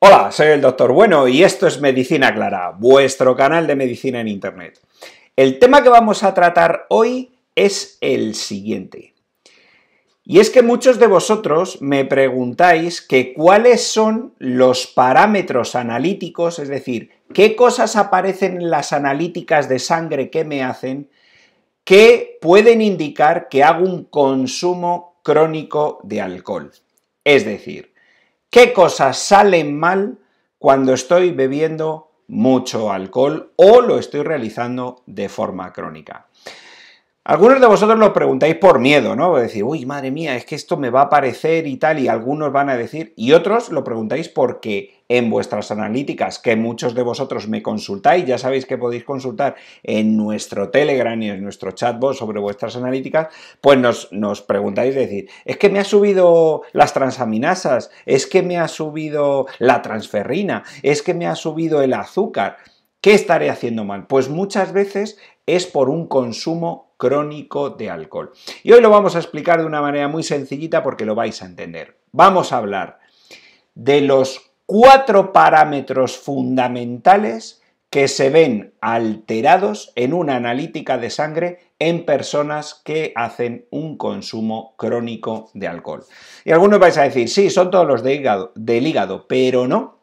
Hola, soy el doctor Bueno y esto es Medicina Clara, vuestro canal de medicina en Internet. El tema que vamos a tratar hoy es el siguiente. Y es que muchos de vosotros me preguntáis que cuáles son los parámetros analíticos, es decir, qué cosas aparecen en las analíticas de sangre que me hacen que pueden indicar que hago un consumo crónico de alcohol. Es decir, qué cosas salen mal cuando estoy bebiendo mucho alcohol o lo estoy realizando de forma crónica. Algunos de vosotros lo preguntáis por miedo, ¿no? Decir, uy, madre mía, es que esto me va a aparecer y tal, y algunos van a decir, y otros lo preguntáis porque en vuestras analíticas, que muchos de vosotros me consultáis, ya sabéis que podéis consultar en nuestro Telegram y en nuestro chatbot sobre vuestras analíticas, pues nos, nos preguntáis, decir, es que me ha subido las transaminasas, es que me ha subido la transferrina, es que me ha subido el azúcar. ¿Qué estaré haciendo mal? Pues muchas veces es por un consumo crónico de alcohol. Y hoy lo vamos a explicar de una manera muy sencillita porque lo vais a entender. Vamos a hablar de los cuatro parámetros fundamentales que se ven alterados en una analítica de sangre en personas que hacen un consumo crónico de alcohol. Y algunos vais a decir, sí, son todos los hígado, del hígado, pero no,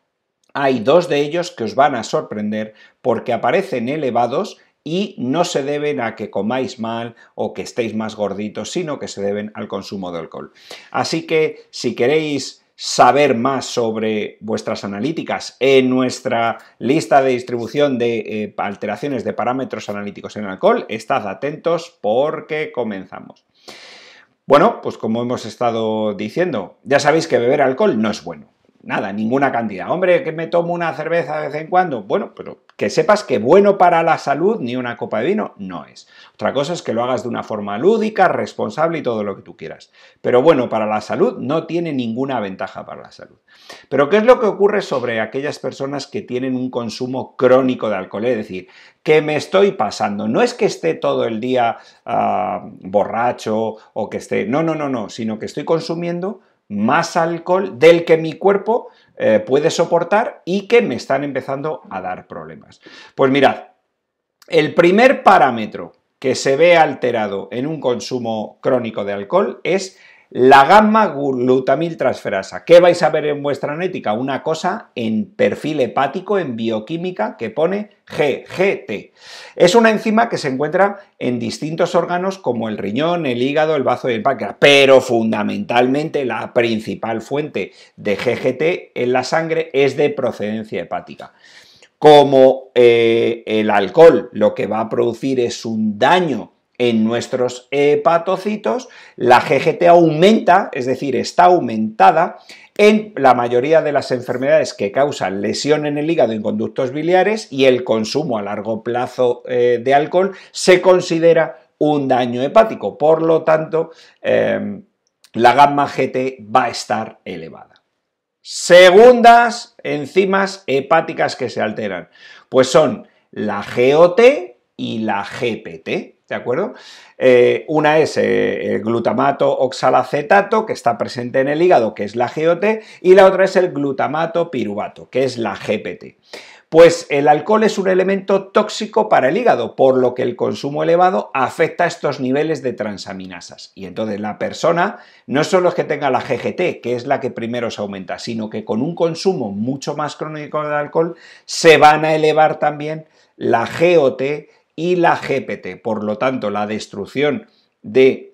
hay dos de ellos que os van a sorprender porque aparecen elevados y no se deben a que comáis mal o que estéis más gorditos, sino que se deben al consumo de alcohol. Así que si queréis saber más sobre vuestras analíticas en nuestra lista de distribución de eh, alteraciones de parámetros analíticos en alcohol, estad atentos porque comenzamos. Bueno, pues como hemos estado diciendo, ya sabéis que beber alcohol no es bueno nada, ninguna cantidad. Hombre, que me tomo una cerveza de vez en cuando. Bueno, pero que sepas que bueno para la salud ni una copa de vino no es. Otra cosa es que lo hagas de una forma lúdica, responsable y todo lo que tú quieras. Pero bueno para la salud no tiene ninguna ventaja para la salud. Pero ¿qué es lo que ocurre sobre aquellas personas que tienen un consumo crónico de alcohol? Es decir, que me estoy pasando. No es que esté todo el día ah, borracho o que esté... No, no, no, no, sino que estoy consumiendo más alcohol del que mi cuerpo eh, puede soportar y que me están empezando a dar problemas. Pues mirad, el primer parámetro que se ve alterado en un consumo crónico de alcohol es la gamma glutamil transferasa. ¿Qué vais a ver en vuestra anética? Una cosa en perfil hepático, en bioquímica, que pone GGT. Es una enzima que se encuentra en distintos órganos como el riñón, el hígado, el bazo y el páncreas, pero fundamentalmente la principal fuente de GGT en la sangre es de procedencia hepática como eh, el alcohol lo que va a producir es un daño en nuestros hepatocitos, eh, la GGT aumenta, es decir, está aumentada en la mayoría de las enfermedades que causan lesión en el hígado en conductos biliares y el consumo a largo plazo eh, de alcohol se considera un daño hepático. Por lo tanto, em, la gamma GT va a estar elevada. Segundas enzimas hepáticas que se alteran, pues son la GOT y la GPT. ¿De acuerdo? Eh, una es eh, el glutamato oxalacetato, que está presente en el hígado, que es la GOT, y la otra es el glutamato piruvato, que es la GPT. Pues el alcohol es un elemento tóxico para el hígado, por lo que el consumo elevado afecta estos niveles de transaminasas. Y entonces la persona no solo es que tenga la GGT, que es la que primero se aumenta, sino que con un consumo mucho más crónico de alcohol se van a elevar también la GOT y la GPT. Por lo tanto, la destrucción de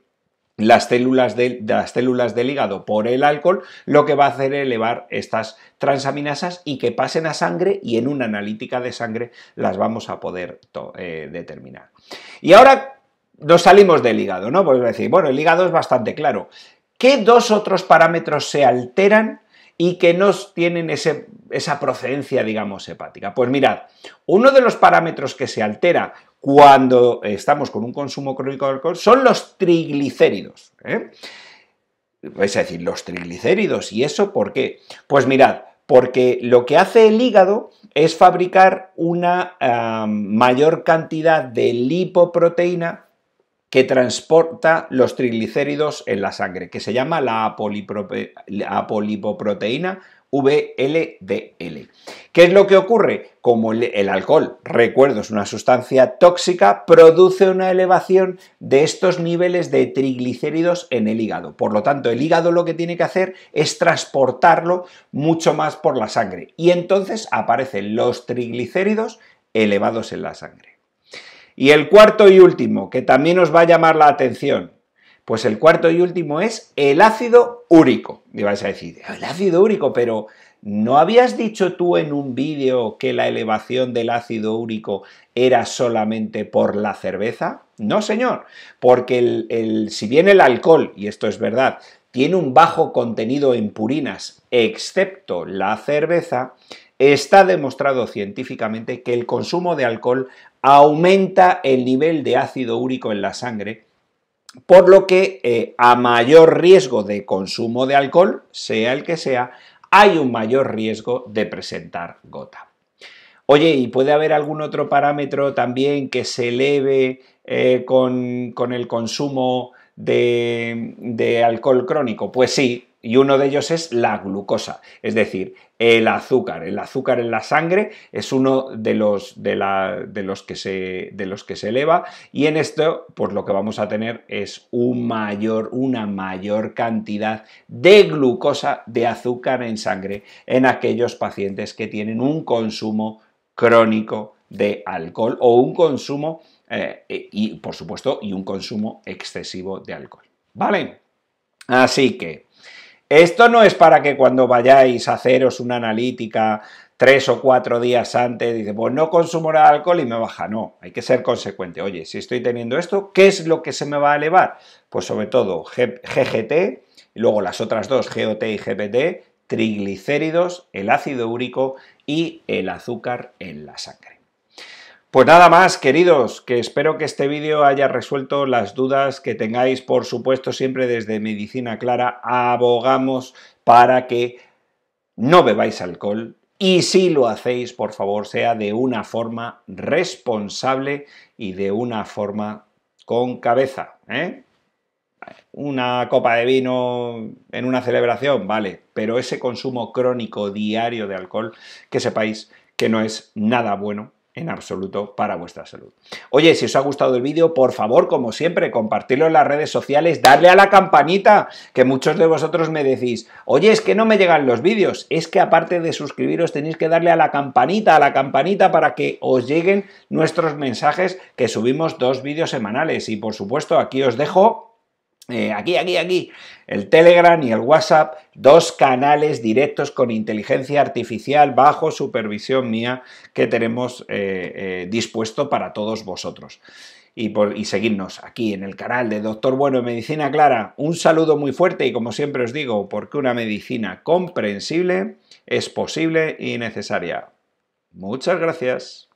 las células, de, las células del hígado por el alcohol, lo que va a hacer elevar estas transaminasas y que pasen a sangre y en una analítica de sangre las vamos a poder eh, determinar. Y ahora nos salimos del hígado, ¿no? Pues decir, bueno, el hígado es bastante claro. ¿Qué dos otros parámetros se alteran y que no tienen esa procedencia, digamos, hepática? Pues mirad, uno de los parámetros que se altera cuando estamos con un consumo crónico de alcohol son los triglicéridos. ¿eh? Vais a decir, los triglicéridos, ¿y eso por qué? Pues mirad, porque lo que hace el hígado es fabricar una ah, mayor cantidad de lipoproteína que transporta los triglicéridos en la sangre, que se llama la apolipoproteína VLDL. ¿Qué es lo que ocurre? Como el, alcohol, recuerdo, es una sustancia tóxica, produce una elevación de estos niveles de triglicéridos en el hígado. Por lo tanto, el hígado lo que tiene que hacer es transportarlo mucho más por la sangre. Y entonces aparecen los triglicéridos elevados en la sangre. Y el cuarto y último, que también os va a llamar la atención, pues el cuarto y último es el ácido úrico. Y vais a decir, el ácido úrico, pero ¿no habías dicho tú en un vídeo que la elevación del ácido úrico era solamente por la cerveza? No, señor, porque el, si bien el alcohol, y esto es verdad, tiene un bajo contenido en purinas, excepto la cerveza, está demostrado científicamente que el consumo de alcohol aumenta el nivel de ácido úrico en la sangre por lo que eh, a mayor riesgo de consumo de alcohol, sea el que sea, hay un mayor riesgo de presentar gota. Oye, ¿y puede haber algún otro parámetro también que se eleve eh, con, el consumo de alcohol crónico? Pues sí, y uno de ellos es la glucosa, es decir, el azúcar. El azúcar en la sangre es uno de los, de, los, que, se, de los que se eleva y en esto pues lo que vamos a tener es un mayor, una mayor cantidad de glucosa, de azúcar en sangre en aquellos pacientes que tienen un consumo crónico de alcohol o un consumo, eh, eh, y por supuesto, y un consumo excesivo de alcohol. ¿Vale? Así que esto no es para que cuando vayáis a haceros una analítica tres o cuatro días antes, dice, pues no consumo alcohol y me baja. No, hay que ser consecuente. Oye, si estoy teniendo esto, ¿qué es lo que se me va a elevar? Pues sobre todo GGT, luego las otras dos, GOT y GPT, triglicéridos, el ácido úrico y el azúcar en la sangre. Pues nada más, queridos, que espero que este vídeo haya resuelto las dudas que tengáis. Por supuesto, siempre desde Medicina Clara abogamos para que no bebáis alcohol y si lo hacéis, por favor, sea de una forma responsable y de una forma con cabeza. ¿eh? Una copa de vino en una celebración, vale, pero ese consumo crónico diario de alcohol, que sepáis que no es nada bueno en absoluto para vuestra salud. Oye, si os ha gustado el vídeo, por favor, como siempre, compartirlo en las redes sociales, darle a la campanita, que muchos de vosotros me decís, oye, es que no me llegan los vídeos, es que aparte de suscribiros tenéis que darle a la campanita, a la campanita para que os lleguen nuestros mensajes, que subimos dos vídeos semanales. Y por supuesto, aquí os dejo eh, aquí, aquí, aquí, el Telegram y el WhatsApp, dos canales directos con inteligencia artificial bajo supervisión mía que tenemos eh, eh, dispuesto para todos vosotros. Y, por, y, seguirnos aquí en el canal de Doctor Bueno en Medicina Clara. Un saludo muy fuerte y como siempre os digo, porque una medicina comprensible es posible y necesaria. Muchas gracias.